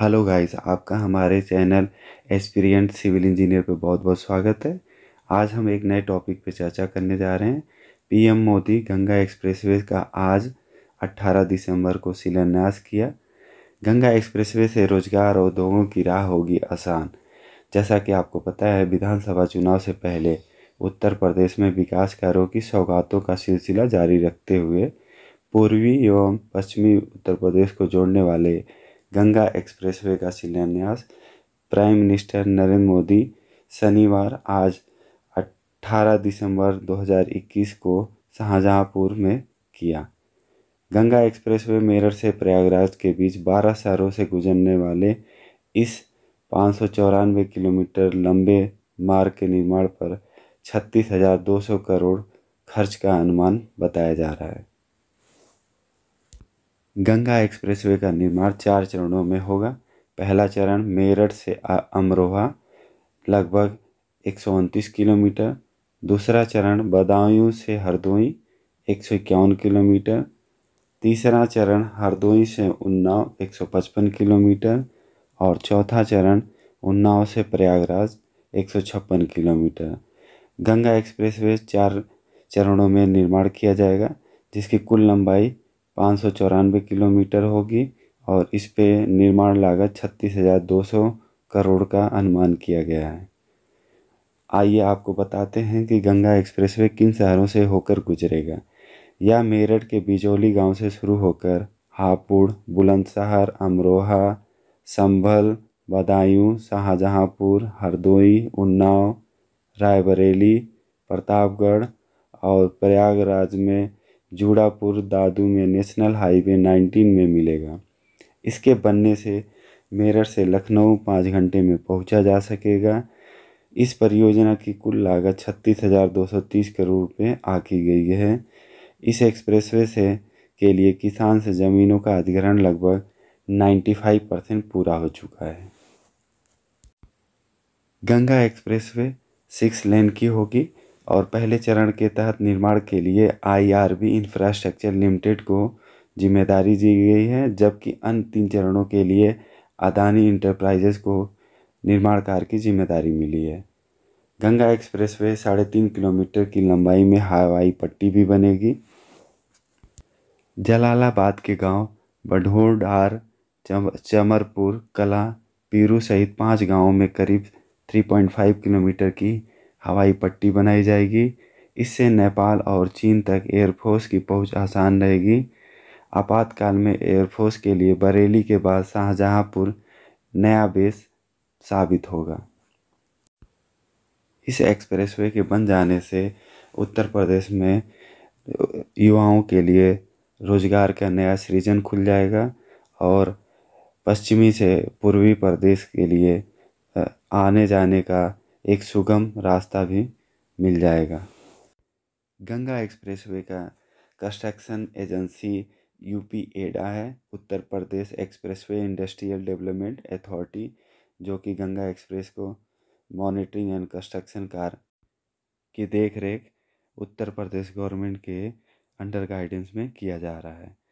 hello guys आपका हमारे channel एक्सपीरियंट civil engineer पे बहुत बहुत स्वागत है आज हम एक नए टॉपिक पे चर्चा करने जा रहे हैं पीएम मोदी गंगा एक्सप्रेसवे का आज 18 दिसंबर को शिलान्यास किया गंगा एक्सप्रेसवे से रोजगार और उद्योगों की राह होगी आसान जैसा कि आपको पता है विधानसभा चुनाव से पहले उत्तर प्रदेश में विकास कार्यों की सौगातों का सिलसिला जारी रखते हुए पूर्वी एवं पश्चिमी उत्तर प्रदेश को जोड़ने वाले गंगा एक्सप्रेसवे का शिलान्यास प्राइम मिनिस्टर नरेंद्र मोदी शनिवार आज 18 दिसंबर 2021 को शाहजहाँपुर में किया गंगा एक्सप्रेसवे मेरठ से प्रयागराज के बीच 12 शहरों से गुजरने वाले इस पाँच किलोमीटर लंबे मार्ग के निर्माण पर छत्तीस करोड़ खर्च का अनुमान बताया जा रहा है गंगा एक्सप्रेसवे का निर्माण चार चरणों में होगा पहला चरण मेरठ से अमरोहा लगभग एक किलोमीटर दूसरा चरण बदायूं से हरदोई एक किलोमीटर तीसरा चरण हरदोई से उन्नाव 155 किलोमीटर और चौथा चरण उन्नाव से प्रयागराज एक किलोमीटर गंगा एक्सप्रेसवे चार चरणों में निर्माण किया जाएगा जिसकी कुल लंबाई पाँच सौ चौरानवे किलोमीटर होगी और इस पे निर्माण लागत छत्तीस हज़ार दो सौ करोड़ का अनुमान किया गया है आइए आपको बताते हैं कि गंगा एक्सप्रेसवे किन शहरों से होकर गुजरेगा यह मेरठ के बिजौली गांव से शुरू होकर हापुड़ बुलंदशहर अमरोहा संभल बदायूं शाहजहाँपुर हरदोई उन्नाव रायबरेली प्रतापगढ़ और प्रयागराज में जूड़ापुर दादू में नेशनल हाईवे 19 में मिलेगा इसके बनने से मेरठ से लखनऊ पाँच घंटे में पहुंचा जा सकेगा इस परियोजना की कुल लागत छत्तीस हज़ार दो सौ तीस करोड़ रुपये आकी गई है इस एक्सप्रेसवे से के लिए किसान से ज़मीनों का अधिग्रहण लगभग नाइन्टी फाइव परसेंट पूरा हो चुका है गंगा एक्सप्रेसवे सिक्स लेन की होगी और पहले चरण के तहत निर्माण के लिए आईआरबी इंफ्रास्ट्रक्चर लिमिटेड को जिम्मेदारी दी गई है जबकि अन्य तीन चरणों के लिए अदानी इंटरप्राइजेज को निर्माण कार्य की जिम्मेदारी मिली है गंगा एक्सप्रेसवे साढ़े तीन किलोमीटर की लंबाई में हवाई पट्टी भी बनेगी जलालाबाद के गांव बढोडार चमरपुर कला पीरू सहित पांच गांवों में करीब 3.5 किलोमीटर की हवाई पट्टी बनाई जाएगी इससे नेपाल और चीन तक एयरफोर्स की पहुंच आसान रहेगी आपातकाल में एयरफोर्स के लिए बरेली के बाद शाहजहाँपुर नया बेस साबित होगा इस एक्सप्रेसवे के बन जाने से उत्तर प्रदेश में युवाओं के लिए रोजगार का नया सृजन खुल जाएगा और पश्चिमी से पूर्वी प्रदेश के लिए आने जाने का एक सुगम रास्ता भी मिल जाएगा गंगा एक्सप्रेसवे का कंस्ट्रक्शन एजेंसी पी एडा है Uttar Pradesh expressway industrial development authority जो कि गंगा एक्सप्रेस को मॉनिटरिंग एंड कंस्ट्रक्शन कार की देख रेख उत्तर प्रदेश गवर्नमेंट के अंडर गाइडेंस में किया जा रहा है